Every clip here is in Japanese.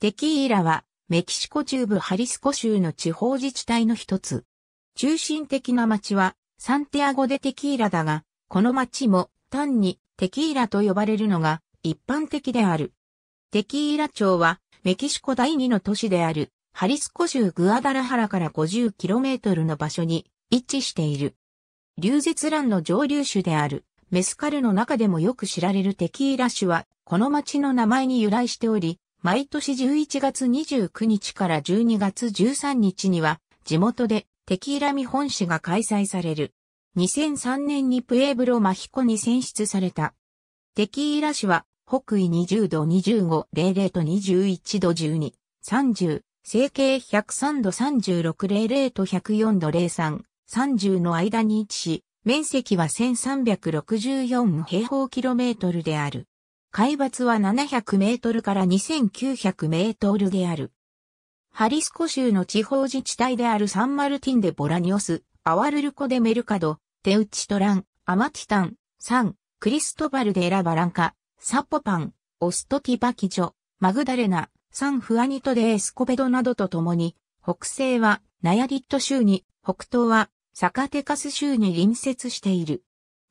テキーラはメキシコ中部ハリスコ州の地方自治体の一つ。中心的な町はサンティアゴでテキーラだが、この町も単にテキーラと呼ばれるのが一般的である。テキーラ町はメキシコ第二の都市であるハリスコ州グアダラハラから 50km の場所に位置している。流絶乱の上流種であるメスカルの中でもよく知られるテキーラ種はこの町の名前に由来しており、毎年11月29日から12月13日には、地元でテキーラ見本市が開催される。2003年にプエブロマヒコに選出された。テキーラ市は、北緯20度25、00と21度12、30、成形103度36、00と104度03、30の間に位置し、面積は1364平方キロメートルである。海抜は700メートルから2900メートルである。ハリスコ州の地方自治体であるサンマルティンデ・ボラニオス、アワルルコデ・メルカド、テウチトラン、アマティタン、サン、クリストバルでエラバランカ、サポパン、オストティバキジョ、マグダレナ、サンフアニトデ・エスコベドなどとともに、北西はナヤディット州に、北東はサカテカス州に隣接している。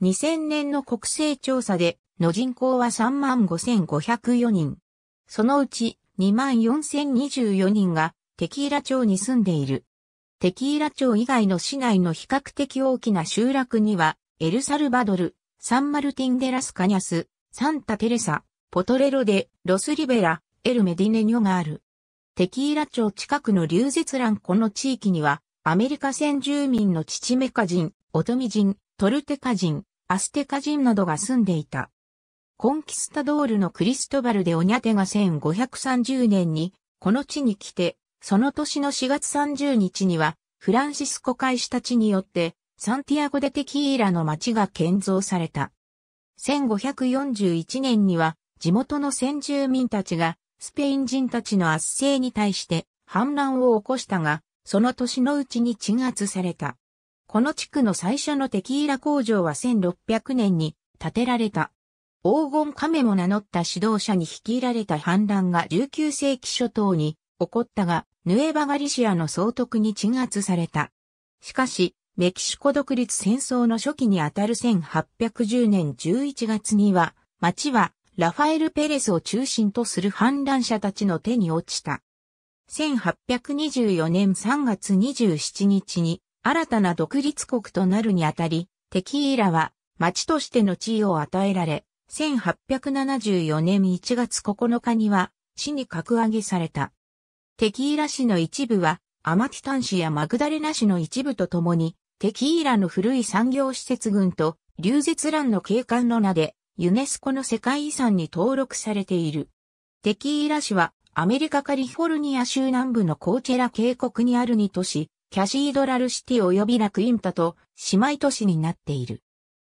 2000年の国勢調査での人口は35,504人。そのうち24,024人がテキーラ町に住んでいる。テキーラ町以外の市内の比較的大きな集落には、エルサルバドル、サンマルティンデラスカニャス、サンタテレサ、ポトレロデ、ロスリベラ、エルメディネニョがある。テキーラ町近くの流絶乱この地域には、アメリカ先住民のチチメカ人、オトミ人、トルテカ人、アステカ人などが住んでいた。コンキスタドールのクリストバルでオニャテが1530年に、この地に来て、その年の4月30日には、フランシスコ開始たちによって、サンティアゴ・デ・テキーラの町が建造された。1541年には、地元の先住民たちが、スペイン人たちの圧政に対して、反乱を起こしたが、その年のうちに鎮圧された。この地区の最初のテキーラ工場は1600年に建てられた。黄金亀も名乗った指導者に率いられた反乱が19世紀初頭に起こったが、ヌエバガリシアの総督に鎮圧された。しかし、メキシコ独立戦争の初期にあたる1810年11月には、町はラファエル・ペレスを中心とする反乱者たちの手に落ちた。1824年3月27日に新たな独立国となるにあたり、テキーラは町としての地位を与えられ、1874年1月9日には、市に格上げされた。テキーラ市の一部は、アマティタン市やマグダレナ市の一部とともに、テキーラの古い産業施設群と、流絶乱の景観の名で、ユネスコの世界遺産に登録されている。テキーラ市は、アメリカカリフォルニア州南部のコーチェラ渓谷にある2都市、キャシードラルシティ及びラクインタと姉妹都市になっている。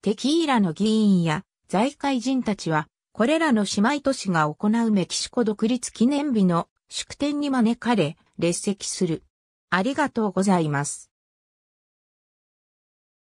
テキーラの議員や財界人たちは、これらの姉妹都市が行うメキシコ独立記念日の祝典に招かれ、列席する。ありがとうございます。